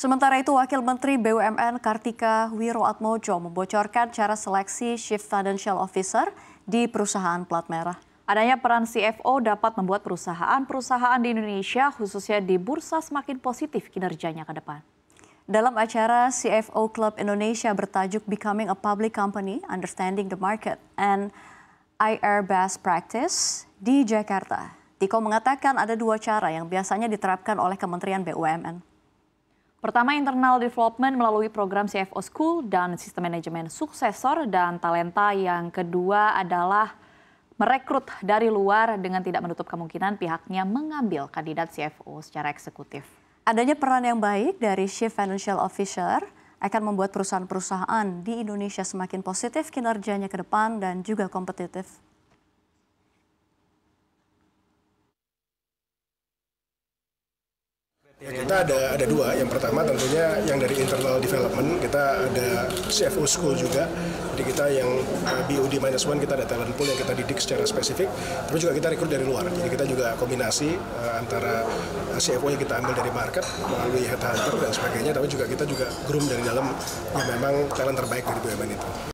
Sementara itu, Wakil Menteri BUMN Kartika Wiroatmojo membocorkan cara seleksi Chief Financial Officer di perusahaan plat merah. Adanya peran CFO dapat membuat perusahaan-perusahaan di Indonesia, khususnya di bursa, semakin positif kinerjanya ke depan. Dalam acara CFO Club Indonesia bertajuk Becoming a Public Company, Understanding the Market and IR Best Practice di Jakarta, Tiko mengatakan ada dua cara yang biasanya diterapkan oleh Kementerian BUMN. Pertama, internal development melalui program CFO School dan sistem manajemen suksesor dan talenta. Yang kedua adalah merekrut dari luar dengan tidak menutup kemungkinan pihaknya mengambil kandidat CFO secara eksekutif. Adanya peran yang baik dari Chief Financial Officer akan membuat perusahaan-perusahaan di Indonesia semakin positif kinerjanya ke depan dan juga kompetitif. Ya, kita iya. ada ada dua. Yang pertama tentunya yang dari internal development kita ada CFO school juga. Jadi kita yang eh, BOD minus one kita ada talent pool yang kita didik secara spesifik. Tapi juga kita rekrut dari luar. Jadi kita juga kombinasi uh, antara eh, CFO yang kita ambil dari market melalui headhunter dan sebagainya. Tapi juga kita juga groom dari dalam yang memang talent terbaik dari BUMN itu.